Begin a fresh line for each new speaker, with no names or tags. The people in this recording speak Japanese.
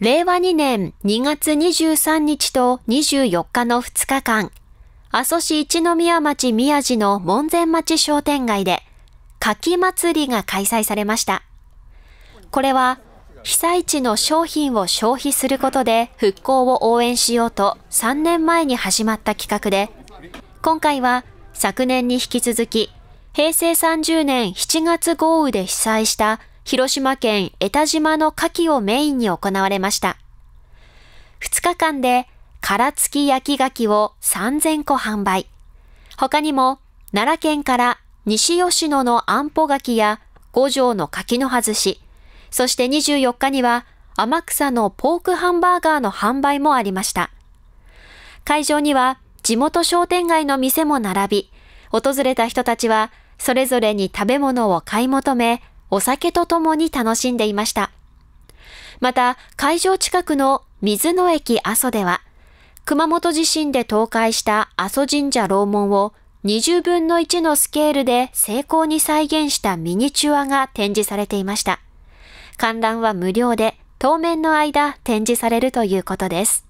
令和2年2月23日と24日の2日間、阿蘇市一宮町宮地の門前町商店街で、柿祭りが開催されました。これは、被災地の商品を消費することで復興を応援しようと3年前に始まった企画で、今回は昨年に引き続き、平成30年7月豪雨で被災した広島県江田島の牡蠣をメインに行われました。2日間で殻付き焼き牡蠣を3000個販売。他にも奈良県から西吉野の安保柿や五条の柿の外し、そして24日には天草のポークハンバーガーの販売もありました。会場には地元商店街の店も並び、訪れた人たちはそれぞれに食べ物を買い求め、お酒とともに楽しんでいました。また、会場近くの水野駅阿蘇では、熊本地震で倒壊した阿蘇神社楼門を20分の1のスケールで成功に再現したミニチュアが展示されていました。観覧は無料で、当面の間展示されるということです。